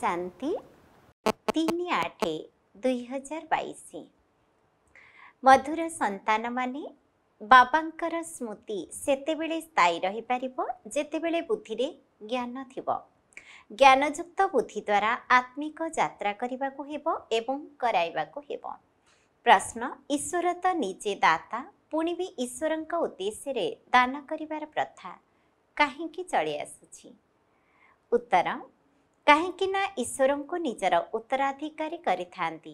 ଶାନ୍ତି ତିନି ଆଠ ଦୁଇହଜାର ବାଇଶ ମଧୁର ସନ୍ତାନମାନେ ବାବାଙ୍କର ସ୍ମୃତି ସେତେବେଳେ ସ୍ଥାୟୀ ରହିପାରିବ ଯେତେବେଳେ ବୁଦ୍ଧିରେ ଜ୍ଞାନ ଥିବ ଜ୍ଞାନଯୁକ୍ତ ବୁଦ୍ଧି ଦ୍ୱାରା ଆତ୍ମିକ ଯାତ୍ରା କରିବାକୁ ହେବ ଏବଂ କରାଇବାକୁ ହେବ ପ୍ରଶ୍ନ ଈଶ୍ୱର ତ ନିଜେ ଦାତା ପୁଣି ବି ଈଶ୍ୱରଙ୍କ ଉଦ୍ଦେଶ୍ୟରେ ଦାନ କରିବାର ପ୍ରଥା କାହିଁକି ଚଳି ଆସୁଛି ଉତ୍ତର କାହିଁକିନା ଈଶ୍ୱରଙ୍କୁ ନିଜର ଉତ୍ତରାଧିକାରୀ କରିଥାନ୍ତି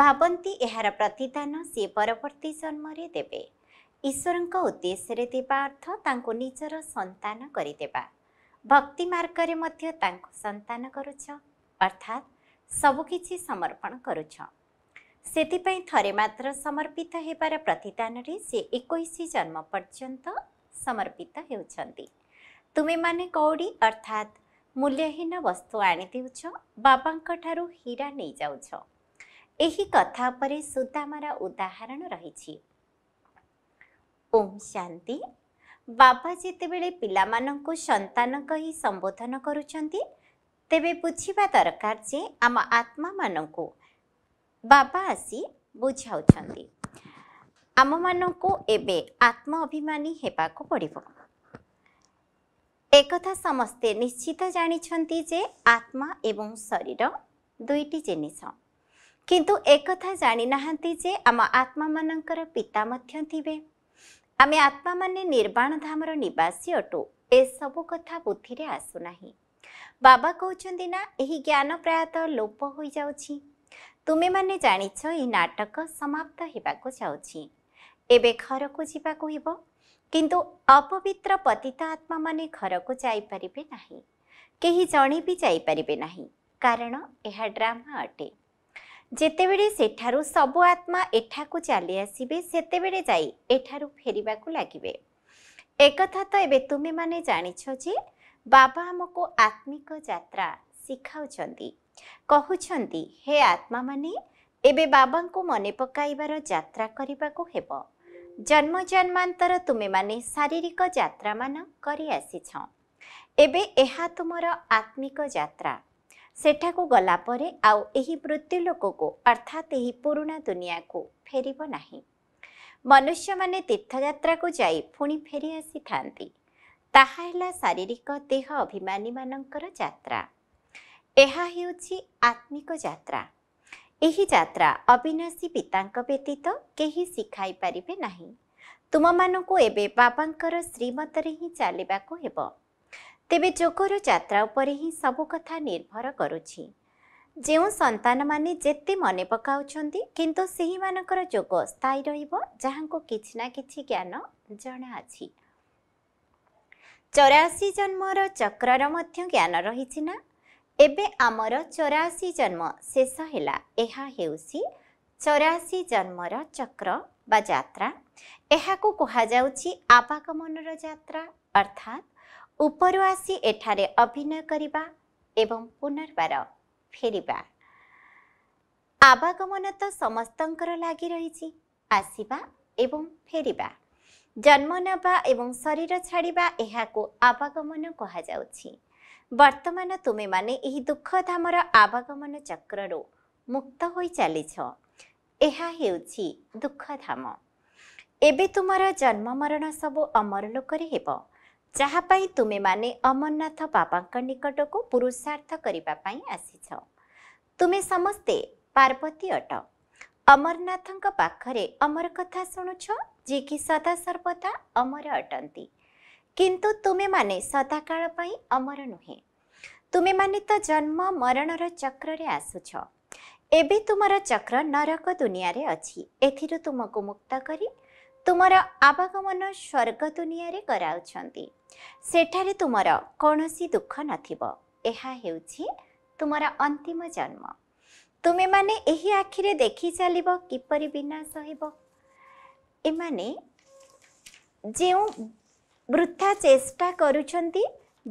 ଭାବନ୍ତି ଏହାର ପ୍ରତିଦାନ ସିଏ ପରବର୍ତ୍ତୀ ଜନ୍ମରେ ଦେବେ ଈଶ୍ୱରଙ୍କ ଉଦ୍ଦେଶ୍ୟରେ ଥିବା ଅର୍ଥ ତାଙ୍କୁ ନିଜର ସନ୍ତାନ କରିଦେବା ଭକ୍ତି ମାର୍ଗରେ ମଧ୍ୟ ତାଙ୍କୁ ସନ୍ତାନ କରୁଛ ଅର୍ଥାତ୍ ସବୁକିଛି ସମର୍ପଣ କରୁଛ ସେଥିପାଇଁ ଥରେ ମାତ୍ର ସମର୍ପିତ ହେବାର ପ୍ରତିଦାନରେ ସେ ଏକୋଇଶ ଜନ୍ମ ପର୍ଯ୍ୟନ୍ତ ସମର୍ପିତ ହେଉଛନ୍ତି ତୁମେମାନେ କୌଡ଼ି ଅର୍ଥାତ୍ ମୂଲ୍ୟହୀନ ବସ୍ତୁ ଆଣିଦେଉଛ ବାବାଙ୍କ ଠାରୁ ହୀରା ନେଇଯାଉଛ ଏହି କଥା ଉପରେ ସୁଦାମାର ଉଦାହରଣ ରହିଛି ଓମ୍ ଶାନ୍ତି ବାବା ଯେତେବେଳେ ପିଲାମାନଙ୍କୁ ସନ୍ତାନ କହି ସମ୍ବୋଧନ କରୁଛନ୍ତି ତେବେ ବୁଝିବା ଦରକାର ଯେ ଆମ ଆତ୍ମାମାନଙ୍କୁ ବାବା ଆସି ବୁଝାଉଛନ୍ତି ଆମମାନଙ୍କୁ ଏବେ ଆତ୍ମ ଅଭିମାନୀ ହେବାକୁ ପଡ଼ିବ একথা সমস্তে নিশ্চিত জাঁচান্তি যে আত্মা এবং শরীর দুইটি জিনিস কিন্তু একথা জাঁ না যে আম আত্মামানকর পিতা থিবে আমি আত্মামানে নির্বাণ ধামর নিবাসী অটু এসবু কথা বুদ্ধিরে আসুনা বাবা কৌছেন না এই জ্ঞান প্রায়তঃ লোপ হয়ে যাচ্ছি তুমি মানে জাঁছ এই নাটক সমাপ্ত হওয়া যাচ্ছি এবে ঘরক যা হব କିନ୍ତୁ ଅପବିତ୍ର ପତିତ ଆତ୍ମାମାନେ ଘରକୁ ଯାଇପାରିବେ ନାହିଁ କେହି ଜଣେ ବି ଯାଇପାରିବେ ନାହିଁ କାରଣ ଏହା ଡ୍ରାମା ଅଟେ ଯେତେବେଳେ ସେଠାରୁ ସବୁ ଆତ୍ମା ଏଠାକୁ ଚାଲି ଆସିବେ ସେତେବେଳେ ଯାଇ ଏଠାରୁ ଫେରିବାକୁ ଲାଗିବେ ଏକଥା ତ ଏବେ ତୁମେମାନେ ଜାଣିଛ ଯେ ବାବା ଆମକୁ ଆତ୍ମିକ ଯାତ୍ରା ଶିଖାଉଛନ୍ତି କହୁଛନ୍ତି ହେ ଆତ୍ମାମାନେ ଏବେ ବାବାଙ୍କୁ ମନେ ପକାଇବାର ଯାତ୍ରା କରିବାକୁ ହେବ ଜନ୍ମ ଜନ୍ମାନ୍ତର ତୁମେମାନେ ଶାରୀରିକ ଯାତ୍ରାମାନ କରିଆସିଛ ଏବେ ଏହା ତୁମର ଆତ୍ମିକ ଯାତ୍ରା ସେଠାକୁ ଗଲାପରେ ଆଉ ଏହି ମୃତ୍ୟୁ ଲୋକକୁ ଅର୍ଥାତ୍ ଏହି ପୁରୁଣା ଦୁନିଆକୁ ଫେରିବ ନାହିଁ ମନୁଷ୍ୟମାନେ ତୀର୍ଥଯାତ୍ରାକୁ ଯାଇ ପୁଣି ଫେରିଆସିଥାନ୍ତି ତାହା ହେଲା ଶାରୀରିକ ଦେହ ଅଭିମାନୀମାନଙ୍କର ଯାତ୍ରା ଏହା ହେଉଛି ଆତ୍ମିକ ଯାତ୍ରା ଏହି ଯାତ୍ରା ଅବିନାଶୀ ପିତାଙ୍କ ବ୍ୟତୀତ କେହି ଶିଖାଇ ପାରିବେ ନାହିଁ ତୁମମାନଙ୍କୁ ଏବେ ବାବାଙ୍କର ଶ୍ରୀମତରେ ହିଁ ଚାଲିବାକୁ ହେବ ତେବେ ଯୋଗର ଯାତ୍ରା ଉପରେ ହିଁ ସବୁ କଥା ନିର୍ଭର କରୁଛି ଯେଉଁ ସନ୍ତାନମାନେ ଯେତେ ମନେ ପକାଉଛନ୍ତି କିନ୍ତୁ ସେହିମାନଙ୍କର ଯୋଗ ସ୍ଥାୟୀ ରହିବ ଯାହାଙ୍କୁ କିଛି ନା କିଛି ଜ୍ଞାନ ଜଣାଅଛି ଚଉରାଅଶୀ ଜନ୍ମର ଚକ୍ରର ମଧ୍ୟ ଜ୍ଞାନ ରହିଛି ନା ଏବେ ଆମର ଚଉରାଅଶୀ ଜନ୍ମ ଶେଷ ହେଲା ଏହା ହେଉଛି ଚଉରାଅଶୀ ଜନ୍ମର ଚକ୍ର ବା ଯାତ୍ରା ଏହାକୁ କୁହାଯାଉଛି ଆବାଗମନର ଯାତ୍ରା ଅର୍ଥାତ୍ ଉପରୁ ଆସି ଏଠାରେ ଅଭିନୟ କରିବା ଏବଂ ପୁନର୍ବାର ଫେରିବା ଆବାଗମନ ତ ସମସ୍ତଙ୍କର ଲାଗି ରହିଛି ଆସିବା ଏବଂ ଫେରିବା ଜନ୍ମ ନେବା ଏବଂ ଶରୀର ଛାଡ଼ିବା ଏହାକୁ ଆବାଗମନ କୁହାଯାଉଛି ବର୍ତ୍ତମାନ ତୁମେମାନେ ଏହି ଦୁଃଖଧାମର ଆବାଗମନ ଚକ୍ରରୁ ମୁକ୍ତ ହୋଇ ଚାଲିଛ ଏହା ହେଉଛି ଦୁଃଖଧାମ ଏବେ ତୁମର ଜନ୍ମ ମରଣ ସବୁ ଅମର ଲୋକରେ ହେବ ଯାହା ପାଇଁ ତୁମେମାନେ ଅମରନାଥ ବାବାଙ୍କ ନିକଟକୁ ପୁରୁଷାର୍ଥ କରିବା ପାଇଁ ଆସିଛ ତୁମେ ସମସ୍ତେ ପାର୍ବତୀ ଅଟ ଅମରନାଥଙ୍କ ପାଖରେ ଅମର କଥା ଶୁଣୁଛ ଯିଏକି ସଦାସର୍ବଦା ଅମର ଅଟନ୍ତି କିନ୍ତୁ ତୁମେମାନେ ସଦାକାଳ ପାଇଁ ଅମର ନୁହେଁ ତୁମେମାନେ ତ ଜନ୍ମ ମରଣର ଚକ୍ରରେ ଆସୁଛ ଏବେ ତୁମର ଚକ୍ର ନରକ ଦୁନିଆରେ ଅଛି ଏଥିରୁ ତୁମକୁ ମୁକ୍ତ କରି ତୁମର ଆବାଗମନ ସ୍ୱର୍ଗ ଦୁନିଆରେ କରାଉଛନ୍ତି ସେଠାରେ ତୁମର କୌଣସି ଦୁଃଖ ନଥିବ ଏହା ହେଉଛି ତୁମର ଅନ୍ତିମ ଜନ୍ମ ତୁମେମାନେ ଏହି ଆଖିରେ ଦେଖି ଚାଲିବ କିପରି ବିନାଶ ହେବ ଏମାନେ ଯେଉଁ ବୃଥା ଚେଷ୍ଟା କରୁଛନ୍ତି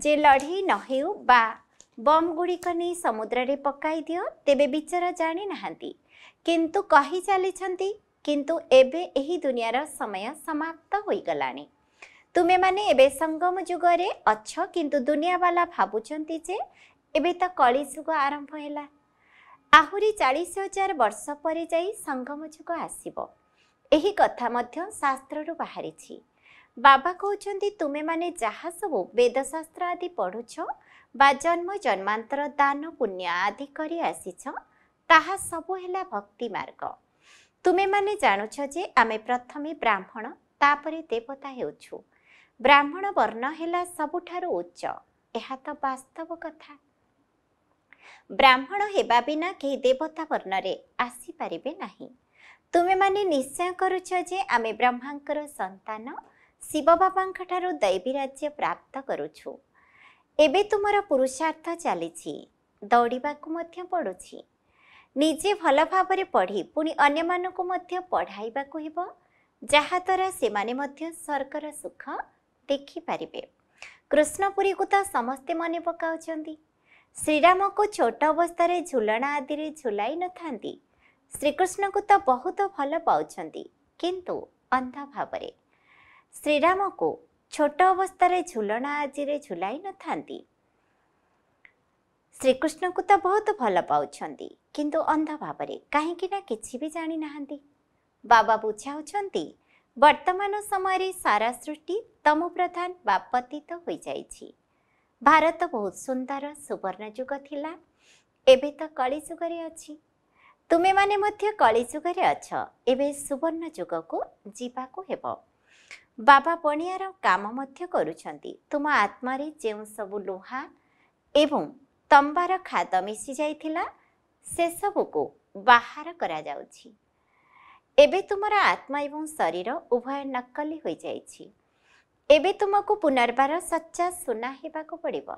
ଯେ ଲଢ଼େଇ ନ ହେଉ ବା ବମ୍ ଗୁଡ଼ିକ ନେଇ ସମୁଦ୍ରରେ ପକାଇ ଦିଅ ତେବେ ବିଚାର ଜାଣିନାହାନ୍ତି କିନ୍ତୁ କହି ଚାଲିଛନ୍ତି କିନ୍ତୁ ଏବେ ଏହି ଦୁନିଆର ସମୟ ସମାପ୍ତ ହୋଇଗଲାଣି ତୁମେମାନେ ଏବେ ସଙ୍ଗମ ଯୁଗରେ ଅଛ କିନ୍ତୁ ଦୁନିଆବାଲା ଭାବୁଛନ୍ତି ଯେ ଏବେ ତ କଳିଯୁଗ ଆରମ୍ଭ ହେଲା ଆହୁରି ଚାଳିଶ ହଜାର ବର୍ଷ ପରେ ଯାଇ ସଙ୍ଗମ ଯୁଗ ଆସିବ ଏହି କଥା ମଧ୍ୟ ଶାସ୍ତ୍ରରୁ ବାହାରିଛି ବାବା କହୁଛନ୍ତି ତୁମେମାନେ ଯାହା ସବୁ ବେଦଶାସ୍ତ୍ର ଆଦି ପଢ଼ୁଛ ବା ଜନ୍ମ ଜନ୍ମାନ୍ତର ଦାନ ପୁଣ୍ୟ ଆଦି କରି ଆସିଛ ତାହା ସବୁ ହେଲା ଭକ୍ତି ମାର୍ଗ ତୁମେମାନେ ଜାଣୁଛ ଯେ ଆମେ ପ୍ରଥମେ ବ୍ରାହ୍ମଣ ତାପରେ ଦେବତା ହେଉଛୁ ବ୍ରାହ୍ମଣ ବର୍ଣ୍ଣ ହେଲା ସବୁଠାରୁ ଉଚ୍ଚ ଏହା ତ ବାସ୍ତବ କଥା ବ୍ରାହ୍ମଣ ହେବା ବିନା କେହି ଦେବତା ବର୍ଣ୍ଣରେ ଆସିପାରିବେ ନାହିଁ ତୁମେମାନେ ନିଶ୍ଚୟ କରୁଛ ଯେ ଆମେ ବ୍ରହ୍ମାଙ୍କର ସନ୍ତାନ ଶିବବାବାଙ୍କ ଠାରୁ ଦୈବୀ ରାଜ୍ୟ ପ୍ରାପ୍ତ କରୁଛୁ ଏବେ ତୁମର ପୁରୁଷାର୍ଥ ଚାଲିଛି ଦୌଡ଼ିବାକୁ ମଧ୍ୟ ପଡ଼ୁଛି ନିଜେ ଭଲ ଭାବରେ ପଢ଼ି ପୁଣି ଅନ୍ୟମାନଙ୍କୁ ମଧ୍ୟ ପଢ଼ାଇବାକୁ ହେବ ଯାହାଦ୍ୱାରା ସେମାନେ ମଧ୍ୟ ସ୍ୱର୍ଗର ସୁଖ ଦେଖିପାରିବେ କୃଷ୍ଣପୁରୀକୁ ତ ସମସ୍ତେ ମନେ ପକାଉଛନ୍ତି ଶ୍ରୀରାମକୁ ଛୋଟ ଅବସ୍ଥାରେ ଝୁଲଣା ଆଦିରେ ଝୁଲାଇ ନଥାନ୍ତି ଶ୍ରୀକୃଷ୍ଣଙ୍କୁ ତ ବହୁତ ଭଲ ପାଉଛନ୍ତି କିନ୍ତୁ ଅନ୍ଧ ଭାବରେ श्रीराम को छोटो अवस्था झुलना आजले झुलै न को त बहुत भल पाँच अन्ध भावे काहीँक न कि जाँदा बाबा बुझाउँदै वर्तमान समय सारा सृष्टि तम प्रधान हो हुन्छ भारत बहुत सुन्दर सुवर्ण जुग ठाला ए कलियुगरे तुमेन्ट कलियुगर अछ ए सुवर्ण जीवा को हे ବାବା ପଣିଆର କାମ ମଧ୍ୟ କରୁଛନ୍ତି ତୁମ ଆତ୍ମାରେ ଯେଉଁ ସବୁ ଲୁହା ଏବଂ ତମ୍ବାର ଖାଦ ମିଶିଯାଇଥିଲା ସେସବୁକୁ ବାହାର କରାଯାଉଛି ଏବେ ତୁମର ଆତ୍ମା ଏବଂ ଶରୀର ଉଭୟ ନକଲି ହୋଇଯାଇଛି ଏବେ ତୁମକୁ ପୁନର୍ବାର ସଚ୍ଚା ସୁନା ହେବାକୁ ପଡ଼ିବ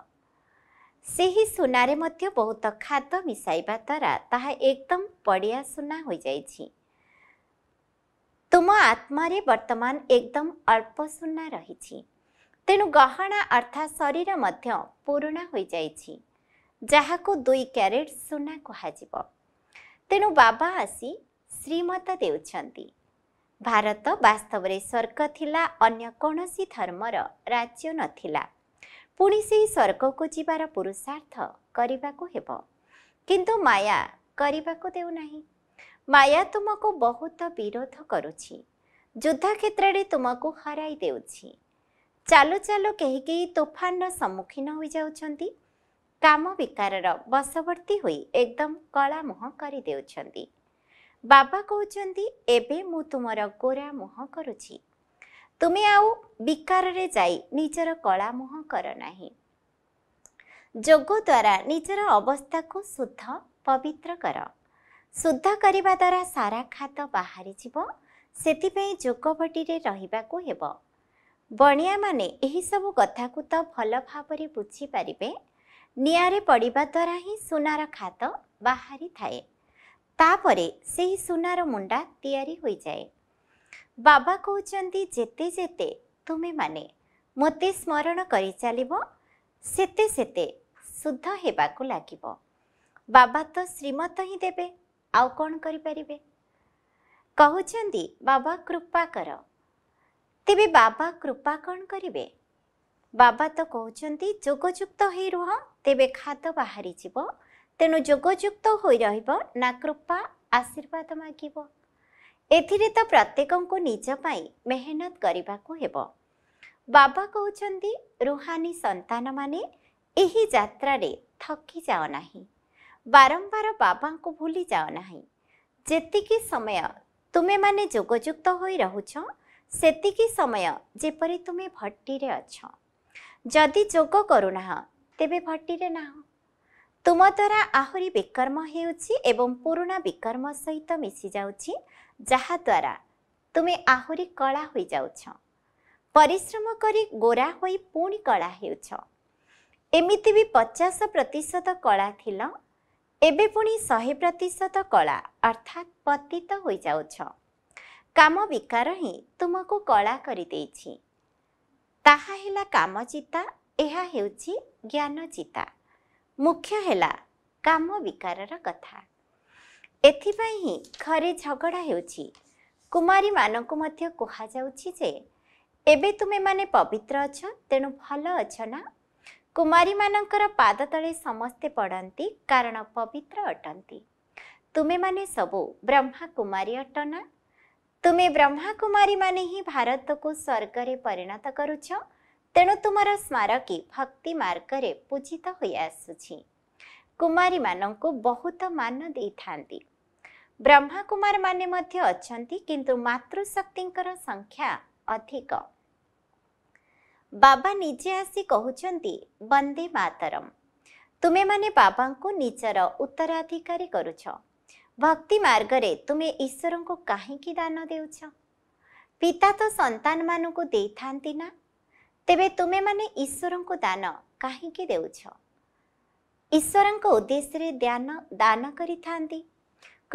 ସେହି ସୁନାରେ ମଧ୍ୟ ବହୁତ ଖାଦ ମିଶାଇବା ଦ୍ୱାରା ତାହା ଏକଦମ୍ ପଡ଼ିଆ ସୁନା ହୋଇଯାଇଛି ତୁମ ଆତ୍ମାରେ ବର୍ତ୍ତମାନ ଏକଦମ ଅଳ୍ପ ସୁନା ରହିଛି ତେଣୁ ଗହଣା ଅର୍ଥାତ୍ ଶରୀର ମଧ୍ୟ ପୁରୁଣା ହୋଇଯାଇଛି ଯାହାକୁ ଦୁଇ କ୍ୟାରେଟ୍ ସୁନା କୁହାଯିବ ତେଣୁ ବାବା ଆସି ଶ୍ରୀମତ ଦେଉଛନ୍ତି ଭାରତ ବାସ୍ତବରେ ସ୍ୱର୍ଗ ଥିଲା ଅନ୍ୟ କୌଣସି ଧର୍ମର ରାଜ୍ୟ ନଥିଲା ପୁଣି ସେହି ସ୍ୱର୍ଗକୁ ଯିବାର ପୁରୁଷାର୍ଥ କରିବାକୁ ହେବ କିନ୍ତୁ ମାୟା କରିବାକୁ ଦେଉନାହିଁ ମାୟା ତୁମକୁ ବହୁତ ବିରୋଧ କରୁଛି ଯୁଦ୍ଧକ୍ଷେତ୍ରରେ ତୁମକୁ ହରାଇ ଦେଉଛି ଚାଲୁ ଚାଲୁ କେହି କେହି ତୋଫାନର ସମ୍ମୁଖୀନ ହୋଇଯାଉଛନ୍ତି କାମ ବିକାରର ବଶବର୍ତ୍ତୀ ହୋଇ ଏକଦମ କଳା ମୁହଁ କରିଦେଉଛନ୍ତି ବାବା କହୁଛନ୍ତି ଏବେ ମୁଁ ତୁମର ଗୋରା ମୁହଁ କରୁଛି ତୁମେ ଆଉ ବିକାରରେ ଯାଇ ନିଜର କଳା ମୁହଁ କର ନାହିଁ ଯୋଗ ଦ୍ୱାରା ନିଜର ଅବସ୍ଥାକୁ ଶୁଦ୍ଧ ପବିତ୍ର କର ଶୁଦ୍ଧ କରିବା ଦ୍ୱାରା ସାରା ଖାତ ବାହାରିଯିବ ସେଥିପାଇଁ ଯୋଗଭଟିରେ ରହିବାକୁ ହେବ ବଣିଆମାନେ ଏହିସବୁ କଥାକୁ ତ ଭଲ ଭାବରେ ବୁଝିପାରିବେ ନିଆଁରେ ପଡ଼ିବା ଦ୍ୱାରା ହିଁ ସୁନାର ଖାତ ବାହାରିଥାଏ ତାପରେ ସେହି ସୁନାର ମୁଣ୍ଡା ତିଆରି ହୋଇଯାଏ ବାବା କହୁଛନ୍ତି ଯେତେ ଯେତେ ତୁମେମାନେ ମୋତେ ସ୍ମରଣ କରିଚାଲିବ ସେତେ ସେତେ ଶୁଦ୍ଧ ହେବାକୁ ଲାଗିବ ବାବା ତ ଶ୍ରୀମତ ହିଁ ଦେବେ ଆଉ କ'ଣ କରିପାରିବେ କହୁଛନ୍ତି ବାବା କୃପା କର ତେବେ ବାବା କୃପା କ'ଣ କରିବେ ବାବା ତ କହୁଛନ୍ତି ଯୋଗଯୁକ୍ତ ହୋଇ ରୁହ ତେବେ ଖାଦ ବାହାରିଯିବ ତେଣୁ ଯୋଗଯୁକ୍ତ ହୋଇ ରହିବ ନା କୃପା ଆଶୀର୍ବାଦ ମାଗିବ ଏଥିରେ ତ ପ୍ରତ୍ୟେକଙ୍କୁ ନିଜ ପାଇଁ ମେହନତ କରିବାକୁ ହେବ ବାବା କହୁଛନ୍ତି ରୁହାନୀ ସନ୍ତାନମାନେ ଏହି ଯାତ୍ରାରେ ଥକି ଯାଅ ନାହିଁ ବାରମ୍ବାର ବାବାଙ୍କୁ ଭୁଲି ଯାଅ ନାହିଁ ଯେତିକି ସମୟ ତୁମେମାନେ ଯୋଗଯୁକ୍ତ ହୋଇ ରହୁଛ ସେତିକି ସମୟ ଯେପରି ତୁମେ ଭଟିରେ ଅଛ ଯଦି ଯୋଗ କରୁନାହ ତେବେ ଭଟିରେ ନାହ ତୁମ ଦ୍ୱାରା ଆହୁରି ବିକର୍ମ ହେଉଛି ଏବଂ ପୁରୁଣା ବିକର୍ମ ସହିତ ମିଶିଯାଉଛି ଯାହାଦ୍ୱାରା ତୁମେ ଆହୁରି କଳା ହୋଇଯାଉଛ ପରିଶ୍ରମ କରି ଗୋରା ହୋଇ ପୁଣି କଳା ହେଉଛ ଏମିତି ବି ପଚାଶ ପ୍ରତିଶତ କଳା ଥିଲା ଏବେ ପୁଣି ଶହେ ପ୍ରତିଶତ କଳା ଅର୍ଥାତ୍ ପତିତ ହୋଇଯାଉଛ କାମ ବିକାର ହିଁ ତୁମକୁ କଳା କରିଦେଇଛି ତାହା ହେଲା କାମଚିତା ଏହା ହେଉଛି ଜ୍ଞାନଚିତା ମୁଖ୍ୟ ହେଲା କାମ ବିକାରର କଥା ଏଥିପାଇଁ ହିଁ ଘରେ ଝଗଡ଼ା ହେଉଛି କୁମାରୀମାନଙ୍କୁ ମଧ୍ୟ କୁହାଯାଉଛି ଯେ ଏବେ ତୁମେମାନେ ପବିତ୍ର ଅଛ ତେଣୁ ଭଲ ଅଛ ନା କୁମାରୀମାନଙ୍କର ପାଦ ତଳେ ସମସ୍ତେ ପଡ଼ନ୍ତି କାରଣ ପବିତ୍ର ଅଟନ୍ତି ତୁମେମାନେ ସବୁ ବ୍ରହ୍ମା କୁମାରୀ ଅଟ ନା ତୁମେ ବ୍ରହ୍ମା କୁମାରୀମାନେ ହିଁ ଭାରତକୁ ସ୍ୱର୍ଗରେ ପରିଣତ କରୁଛ ତେଣୁ ତୁମର ସ୍ମାରକୀ ଭକ୍ତି ମାର୍ଗରେ ପୂଜିତ ହୋଇଆସୁଛି କୁମାରୀମାନଙ୍କୁ ବହୁତ ମାନ ଦେଇଥାନ୍ତି ବ୍ରହ୍ମା କୁମାରମାନେ ମଧ୍ୟ ଅଛନ୍ତି କିନ୍ତୁ ମାତୃଶକ୍ତିଙ୍କର ସଂଖ୍ୟା ଅଧିକ ବାବା ନିଜେ ଆସି କହୁଛନ୍ତି ବନ୍ଦେ ମାତରମ୍ ତୁମେମାନେ ବାବାଙ୍କୁ ନିଜର ଉତ୍ତରାଧିକାରୀ କରୁଛ ଭକ୍ତି ମାର୍ଗରେ ତୁମେ ଈଶ୍ୱରଙ୍କୁ କାହିଁକି ଦାନ ଦେଉଛ ପିତା ତ ସନ୍ତାନମାନଙ୍କୁ ଦେଇଥାନ୍ତି ନା ତେବେ ତୁମେମାନେ ଈଶ୍ୱରଙ୍କୁ ଦାନ କାହିଁକି ଦେଉଛ ଈଶ୍ୱରଙ୍କ ଉଦ୍ଦେଶ୍ୟରେ ଦାନ ଦାନ କରିଥାନ୍ତି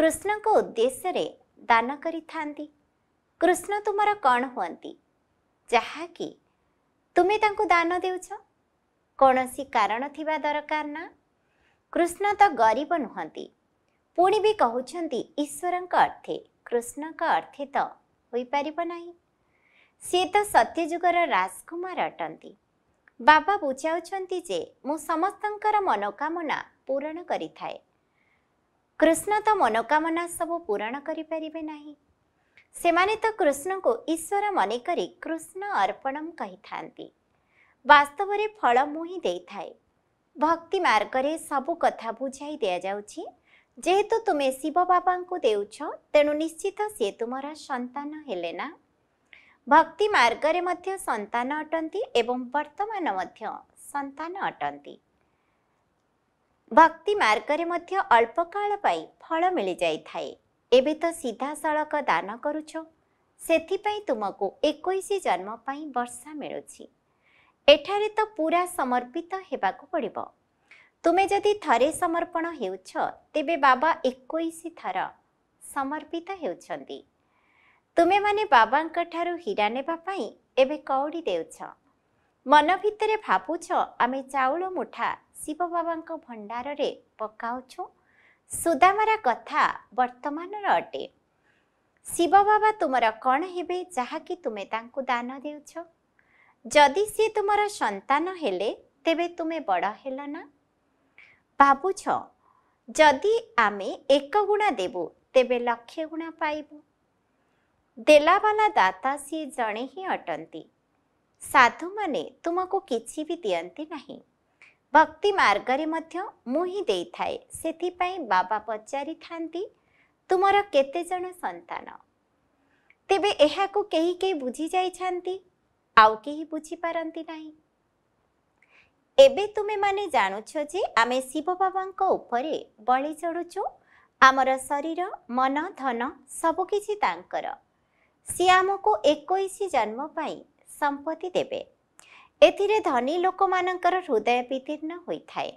କୃଷ୍ଣଙ୍କ ଉଦ୍ଦେଶ୍ୟରେ ଦାନ କରିଥାନ୍ତି କୃଷ୍ଣ ତୁମର କ'ଣ ହୁଅନ୍ତି ଯାହାକି ତୁମେ ତାଙ୍କୁ ଦାନ ଦେଉଛ କୌଣସି କାରଣ ଥିବା ଦରକାର ନା କୃଷ୍ଣ ତ ଗରିବ ନୁହନ୍ତି ପୁଣି ବି କହୁଛନ୍ତି ଈଶ୍ୱରଙ୍କ ଅର୍ଥେ କୃଷ୍ଣଙ୍କ ଅର୍ଥେ ତ ହୋଇପାରିବ ନାହିଁ ସିଏ ତ ସତ୍ୟଯୁଗର ରାଜକୁମାର ଅଟନ୍ତି ବାବା ବୁଝାଉଛନ୍ତି ଯେ ମୁଁ ସମସ୍ତଙ୍କର ମନୋକାମନା ପୂରଣ କରିଥାଏ କୃଷ୍ଣ ତ ମନୋକାମନା ସବୁ ପୂରଣ କରିପାରିବେ ନାହିଁ ସେମାନେ ତ କୃଷ୍ଣଙ୍କୁ ଈଶ୍ୱର ମନେ କରି କୃଷ୍ଣ ଅର୍ପଣମ୍ କହିଥାନ୍ତି ବାସ୍ତବରେ ଫଳ ମୁଁ ହିଁ ଦେଇଥାଏ ଭକ୍ତି ମାର୍ଗରେ ସବୁ କଥା ବୁଝାଇ ଦିଆଯାଉଛି ଯେହେତୁ ତୁମେ ଶିବ ବାବାଙ୍କୁ ଦେଉଛ ତେଣୁ ନିଶ୍ଚିତ ସିଏ ତୁମର ସନ୍ତାନ ହେଲେ ନା ଭକ୍ତି ମାର୍ଗରେ ମଧ୍ୟ ସନ୍ତାନ ଅଟନ୍ତି ଏବଂ ବର୍ତ୍ତମାନ ମଧ୍ୟ ସନ୍ତାନ ଅଟନ୍ତି ଭକ୍ତି ମାର୍ଗରେ ମଧ୍ୟ ଅଳ୍ପକାଳ ପାଇଁ ଫଳ ମିଳିଯାଇଥାଏ ଏବେ ତ ସିଧାସଳଖ ଦାନ କରୁଛ ସେଥିପାଇଁ ତୁମକୁ ଏକୋଇଶ ଜନ୍ମ ପାଇଁ ବର୍ଷା ମିଳୁଛି ଏଠାରେ ତ ପୁରା ସମର୍ପିତ ହେବାକୁ ପଡ଼ିବ ତୁମେ ଯଦି ଥରେ ସମର୍ପଣ ହେଉଛ ତେବେ ବାବା ଏକୋଇଶ ଥର ସମର୍ପିତ ହେଉଛନ୍ତି ତୁମେମାନେ ବାବାଙ୍କ ଠାରୁ ହୀରା ନେବା ପାଇଁ ଏବେ କଉଡ଼ି ଦେଉଛ ମନ ଭିତରେ ଭାବୁଛ ଆମେ ଚାଉଳ ମୁଠା ଶିବ ବାବାଙ୍କ ଭଣ୍ଡାରରେ ପକାଉଛୁ सुदामरा कथा बर्तमान अटे शिव बाबा तुम कण हे जहाँकि तुम्हें दान देदि सी तुम सतान है तेज तुम्हें बड़ना हेलना जदि आम एक गुणा देवु तेरे लक्ष गुणा पाइब देलावाला दाता सी जड़े ही अटंती साधु मैने तुमको किसी भी दिंती नहीं ଭକ୍ତି ମାର୍ଗରେ ମଧ୍ୟ ମୁଁ ହିଁ ଦେଇଥାଏ ସେଥିପାଇଁ ବାବା ପଚାରିଥାନ୍ତି ତୁମର କେତେଜଣ ସନ୍ତାନ ତେବେ ଏହାକୁ କେହି କେହି ବୁଝିଯାଇଛନ୍ତି ଆଉ କେହି ବୁଝିପାରନ୍ତି ନାହିଁ ଏବେ ତୁମେମାନେ ଜାଣୁଛ ଯେ ଆମେ ଶିବ ବାବାଙ୍କ ଉପରେ ବଳି ଚଢ଼ୁଛୁ ଆମର ଶରୀର ମନ ଧନ ସବୁକିଛି ତାଙ୍କର ସିଏ ଆମକୁ ଏକୋଇଶ ଜନ୍ମ ପାଇଁ ସମ୍ପତ୍ତି ଦେବେ ଏଥିରେ ଧନୀ ଲୋକମାନଙ୍କର ହୃଦୟ ବିଦୀର୍ଣ୍ଣ ହୋଇଥାଏ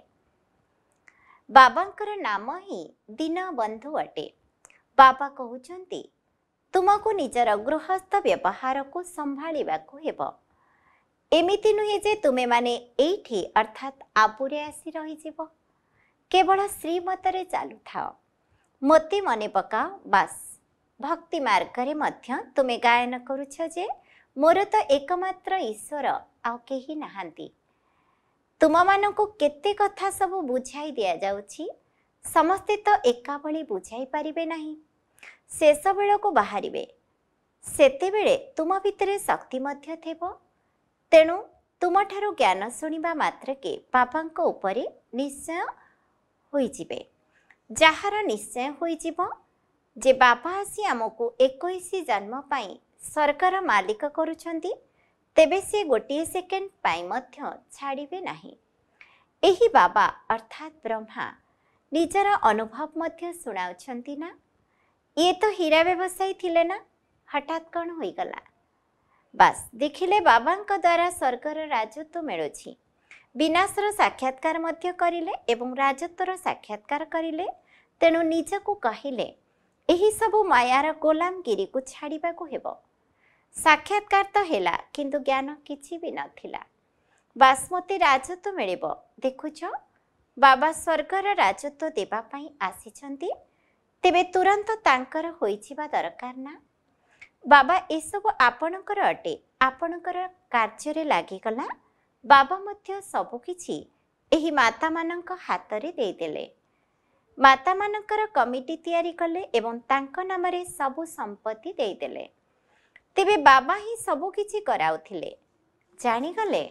ବାବାଙ୍କର ନାମ ହିଁ ଦୀନବନ୍ଧୁ ଅଟେ ବାବା କହୁଛନ୍ତି ତୁମକୁ ନିଜର ଗୃହସ୍ଥ ବ୍ୟବହାରକୁ ସମ୍ଭାଳିବାକୁ ହେବ ଏମିତି ନୁହେଁ ଯେ ତୁମେମାନେ ଏଇଠି ଅର୍ଥାତ୍ ଆବୁରେ ଆସି ରହିଯିବ କେବଳ ଶ୍ରୀମତରେ ଚାଲୁଥାଅ ମୋତେ ମନେ ପକାଅ ବାସ୍ ଭକ୍ତି ମାର୍ଗରେ ମଧ୍ୟ ତୁମେ ଗାୟନ କରୁଛ ଯେ ମୋର ତ ଏକମାତ୍ର ଈଶ୍ୱର ଆଉ କେହି ନାହାନ୍ତି ତୁମମାନଙ୍କୁ କେତେ କଥା ସବୁ ବୁଝାଇ ଦିଆଯାଉଛି ସମସ୍ତେ ତ ଏକାଭଳି ବୁଝାଇ ପାରିବେ ନାହିଁ ଶେଷବେଳକୁ ବାହାରିବେ ସେତେବେଳେ ତୁମ ଭିତରେ ଶକ୍ତି ମଧ୍ୟ ଥିବ ତେଣୁ ତୁମଠାରୁ ଜ୍ଞାନ ଶୁଣିବା ମାତ୍ରକେ ବାପାଙ୍କ ଉପରେ ନିଶ୍ଚୟ ହୋଇଯିବେ ଯାହାର ନିଶ୍ଚୟ ହୋଇଯିବ ଯେ ବାପା ଆସି ଆମକୁ ଏକୋଇଶ ଜନ୍ମ ପାଇଁ ସରକାର ମାଲିକ କରୁଛନ୍ତି ତେବେ ସେ ଗୋଟିଏ ସେକେଣ୍ଡ ପାଇଁ ମଧ୍ୟ ଛାଡ଼ିବେ ନାହିଁ ଏହି ବାବା ଅର୍ଥାତ୍ ବ୍ରହ୍ମା ନିଜର ଅନୁଭବ ମଧ୍ୟ ଶୁଣାଉଛନ୍ତି ନା ଇଏ ତ ହୀରା ବ୍ୟବସାୟୀ ଥିଲେ ନା ହଠାତ୍ କ'ଣ ହୋଇଗଲା ବାସ୍ ଦେଖିଲେ ବାବାଙ୍କ ଦ୍ୱାରା ସ୍ୱର୍ଗର ରାଜତ୍ୱ ମିଳୁଛି ବିନାଶର ସାକ୍ଷାତ୍କାର ମଧ୍ୟ କରିଲେ ଏବଂ ରାଜତ୍ୱର ସାକ୍ଷାତ୍କାର କରିଲେ ତେଣୁ ନିଜକୁ କହିଲେ ଏହିସବୁ ମାୟାର ଗୋଲାମଗିରିକୁ ଛାଡ଼ିବାକୁ ହେବ ସାକ୍ଷାତକାର ତ ହେଲା କିନ୍ତୁ ଜ୍ଞାନ କିଛି ବି ନଥିଲା ବାସମତୀ ରାଜତ୍ୱ ମିଳିବ ଦେଖୁଛ ବାବା ସ୍ୱର୍ଗର ରାଜତ୍ୱ ଦେବା ପାଇଁ ଆସିଛନ୍ତି ତେବେ ତୁରନ୍ତ ତାଙ୍କର ହୋଇଯିବା ଦରକାର ନା ବାବା ଏସବୁ ଆପଣଙ୍କର ଅଟେ ଆପଣଙ୍କର କାର୍ଯ୍ୟରେ ଲାଗିଗଲା ବାବା ମଧ୍ୟ ସବୁକିଛି ଏହି ମାତାମାନଙ୍କ ହାତରେ ଦେଇଦେଲେ ମାତାମାନଙ୍କର କମିଟି ତିଆରି କଲେ ଏବଂ ତାଙ୍କ ନାମରେ ସବୁ ସମ୍ପତ୍ତି ଦେଇଦେଲେ ତେବେ ବାବା ହିଁ ସବୁକିଛି କରାଉଥିଲେ ଜାଣିଗଲେ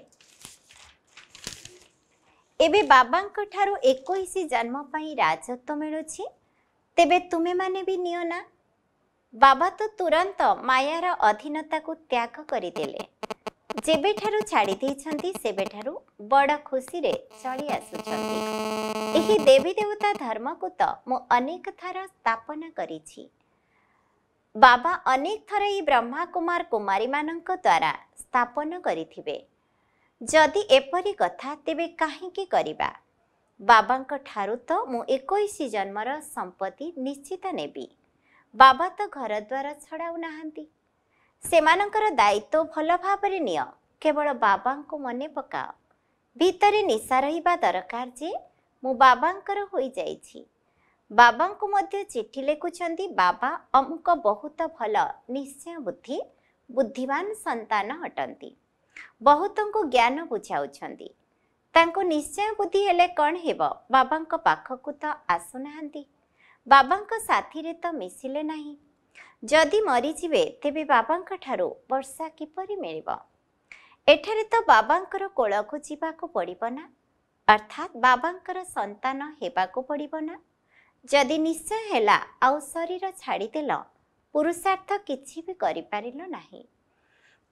ଏବେ ବାବାଙ୍କ ଠାରୁ ଏକୋଇଶ ଜନ୍ମ ପାଇଁ ରାଜତ୍ୱ ମିଳୁଛି ତେବେ ତୁମେମାନେ ବି ନିଅ ନା ବାବା ତ ତୁରନ୍ତ ମାୟାର ଅଧୀନତାକୁ ତ୍ୟାଗ କରିଦେଲେ ଯେବେଠାରୁ ଛାଡ଼ି ଦେଇଛନ୍ତି ସେବେଠାରୁ ବଡ଼ ଖୁସିରେ ଚଳି ଆସୁଛନ୍ତି ଏହି ଦେବୀ ଦେବତା ଧର୍ମକୁ ତ ମୁଁ ଅନେକ ଥର ସ୍ଥାପନା କରିଛି ବାବା ଅନେକ ଥର ଏଇ ବ୍ରହ୍ମା କୁମାର କୁମାରୀମାନଙ୍କ ଦ୍ୱାରା ସ୍ଥାପନ କରିଥିବେ ଯଦି ଏପରି କଥା ତେବେ କାହିଁକି କରିବା ବାବାଙ୍କ ଠାରୁ ତ ମୁଁ ଏକୋଇଶ ଜନ୍ମର ସମ୍ପତ୍ତି ନିଶ୍ଚିତ ନେବି ବାବା ତ ଘରଦ୍ୱାର ଛଡ଼ାଉ ନାହାନ୍ତି ସେମାନଙ୍କର ଦାୟିତ୍ୱ ଭଲ ଭାବରେ ନିଅ କେବଳ ବାବାଙ୍କୁ ମନେ ପକାଅ ଭିତରେ ନିଶା ରହିବା ଦରକାର ଯେ ମୁଁ ବାବାଙ୍କର ହୋଇଯାଇଛି ବାବାଙ୍କୁ ମଧ୍ୟ ଚିଠି ଲେଖୁଛନ୍ତି ବାବା ଅମୁକ ବହୁତ ଭଲ ନିଶ୍ଚୟ ବୁଦ୍ଧି ବୁଦ୍ଧିମାନ ସନ୍ତାନ ଅଟନ୍ତି ବହୁତଙ୍କୁ ଜ୍ଞାନ ବୁଝାଉଛନ୍ତି ତାଙ୍କୁ ନିଶ୍ଚୟ ବୁଦ୍ଧି ହେଲେ କ'ଣ ହେବ ବାବାଙ୍କ ପାଖକୁ ତ ଆସୁନାହାନ୍ତି ବାବାଙ୍କ ସାଥିରେ ତ ମିଶିଲେ ନାହିଁ ଯଦି ମରିଯିବେ ତେବେ ବାବାଙ୍କ ଠାରୁ ବର୍ଷା କିପରି ମିଳିବ ଏଠାରେ ତ ବାବାଙ୍କର କୋଳକୁ ଯିବାକୁ ପଡ଼ିବ ନା ଅର୍ଥାତ୍ ବାବାଙ୍କର ସନ୍ତାନ ହେବାକୁ ପଡ଼ିବ ନା ଯଦି ନିଶା ହେଲା ଆଉ ଶରୀର ଛାଡ଼ିଦେଲ ପୁରୁଷାର୍ଥ କିଛି ବି କରିପାରିଲ ନାହିଁ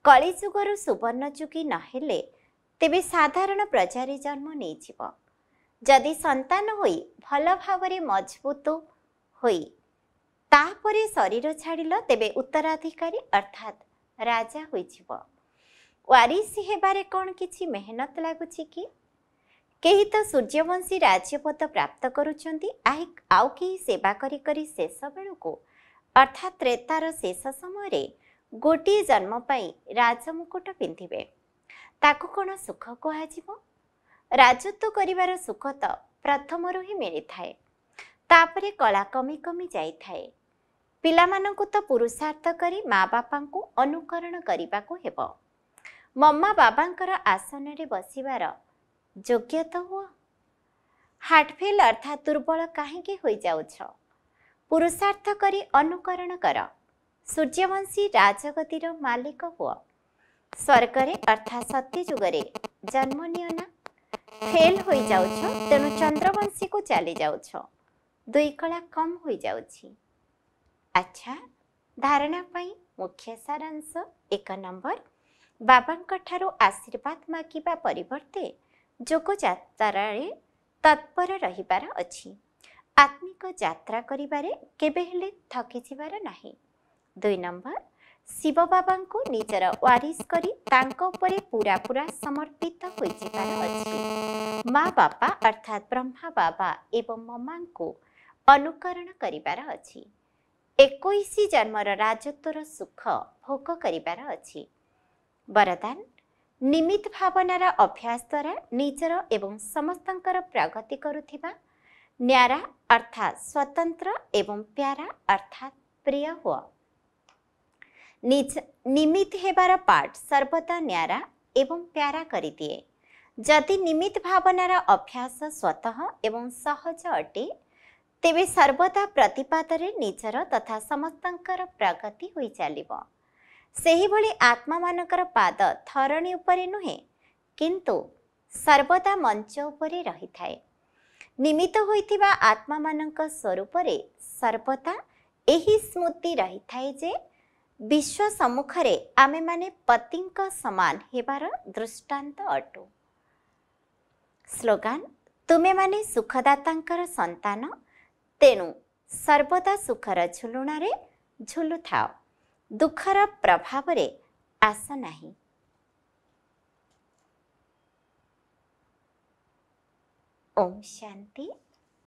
କଳିଯୁଗରୁ ସୁବର୍ଣ୍ଣଯୁଗୀ ନହେଲେ ତେବେ ସାଧାରଣ ପ୍ରଜାରେ ଜନ୍ମ ନେଇଯିବ ଯଦି ସନ୍ତାନ ହୋଇ ଭଲ ଭାବରେ ମଜବୁତ ହୋଇ ତାପରେ ଶରୀର ଛାଡ଼ିଲ ତେବେ ଉତ୍ତରାଧିକାରୀ ଅର୍ଥାତ୍ ରାଜା ହୋଇଯିବ ୱାରିସ ହେବାରେ କ'ଣ କିଛି ମେହନତ ଲାଗୁଛି କି କେହି ତ ସୂର୍ଯ୍ୟବଂଶୀ ରାଜ୍ୟପଦ ପ୍ରାପ୍ତ କରୁଛନ୍ତି ଆଉ କେହି ସେବା କରି କରି ଶେଷ ବେଳକୁ ଅର୍ଥାତ୍ ତ୍ରେତାର ଶେଷ ସମୟରେ ଗୋଟିଏ ଜନ୍ମ ପାଇଁ ରାଜ ମୁକୁଟ ପିନ୍ଧିବେ ତାକୁ କ'ଣ ସୁଖ କୁହାଯିବ ରାଜତ୍ୱ କରିବାର ସୁଖ ତ ପ୍ରଥମରୁ ହିଁ ମିଳିଥାଏ ତାପରେ କଳା କମି କମି ଯାଇଥାଏ ପିଲାମାନଙ୍କୁ ତ ପୁରୁଷାର୍ଥ କରି ମା ବାପାଙ୍କୁ ଅନୁକରଣ କରିବାକୁ ହେବ ମମା ବାବାଙ୍କର ଆସନରେ ବସିବାର ଯୋଗ୍ୟ ତ ହୁଅ ହାର୍ଟଫିଲ୍ ଅର୍ଥାତ୍ ଦୁର୍ବଳ କାହିଁକି ହୋଇଯାଉଛ ପୁରୁଷାର୍ଥ କରି ଅନୁକରଣ କର ସୂର୍ଯ୍ୟବଂଶୀ ରାଜଗତିର ମାଲିକ ହୁଅ ସ୍ୱର୍ଗରେ ଅର୍ଥାତ୍ ସତ୍ୟଯୁଗରେ ଜନ୍ମ ନିଅ ନା ଫେଲ୍ ହୋଇଯାଉଛ ତେଣୁ ଚନ୍ଦ୍ରବଂଶୀକୁ ଚାଲିଯାଉଛ ଦୁଇ କଳା କମ୍ ହୋଇଯାଉଛି ଆଚ୍ଛା ଧାରଣା ପାଇଁ ମୁଖ୍ୟ ସାରାଂଶ ଏକ ନମ୍ବର ବାବାଙ୍କ ଠାରୁ ଆଶୀର୍ବାଦ ମାଗିବା ପରିବର୍ତ୍ତେ ଯୋଗ ଯାତ୍ରାରେ ତତ୍ପର ରହିବାର ଅଛି ଆତ୍ମିକ ଯାତ୍ରା କରିବାରେ କେବେ ହେଲେ ଥକିଯିବାର ନାହିଁ ଦୁଇ ନମ୍ବର ଶିବ ବାବାଙ୍କୁ ନିଜର ୱାରିସ୍ କରି ତାଙ୍କ ଉପରେ ପୁରା ପୁରା ସମର୍ପିତ ହୋଇଯିବାର ଅଛି ମା ବାପା ଅର୍ଥାତ୍ ବ୍ରହ୍ମା ବାବା ଏବଂ ମମାଙ୍କୁ ଅନୁକରଣ କରିବାର ଅଛି ଏକୋଇଶ ଜନ୍ମର ରାଜତ୍ୱର ସୁଖ ଭୋଗ କରିବାର ଅଛି ବରଦାନ ନିମିତ ଭାବନାର ଅଭ୍ୟାସ ଦ୍ୱାରା ନିଜର ଏବଂ ସମସ୍ତଙ୍କର ପ୍ରଗତି କରୁଥିବା ନ୍ୟାରା ଅର୍ଥାତ୍ ସ୍ୱତନ୍ତ୍ର ଏବଂ ପ୍ୟାରା ଅର୍ଥାତ୍ ପ୍ରିୟ ହୁଅ ନିଜ ନିମିତ ହେବାର ପାଠ ସର୍ବଦା ନ୍ୟାରା ଏବଂ ପ୍ୟାରା କରିଦିଏ ଯଦି ନିମିତ ଭାବନାର ଅଭ୍ୟାସ ସ୍ୱତଃ ଏବଂ ସହଜ ଅଟେ ତେବେ ସର୍ବଦା ପ୍ରତିପାଦରେ ନିଜର ତଥା ସମସ୍ତଙ୍କର ପ୍ରଗତି ହୋଇଚାଲିବ ସେହିଭଳି ଆତ୍ମାମାନଙ୍କର ପାଦ ଥରଣୀ ଉପରେ ନୁହେଁ କିନ୍ତୁ ସର୍ବଦା ମଞ୍ଚ ଉପରେ ରହିଥାଏ ନିମିତ ହୋଇଥିବା ଆତ୍ମାମାନଙ୍କ ସ୍ୱରୂପରେ ସର୍ବଦା ଏହି ସ୍ମୃତି ରହିଥାଏ ଯେ ବିଶ୍ୱ ସମ୍ମୁଖରେ ଆମେମାନେ ପତିଙ୍କ ସମାନ ହେବାର ଦୃଷ୍ଟାନ୍ତ ଅଟୁ ସ୍ଲୋଗାନ ତୁମେମାନେ ସୁଖଦାତାଙ୍କର ସନ୍ତାନ ତେଣୁ ସର୍ବଦା ସୁଖର ଝୁଲୁଣାରେ ଝୁଲୁଥାଅ ଦୁଃଖର ପ୍ରଭାବରେ ଆସ ନାହିଁ ଓମ୍ ଶାନ୍ତି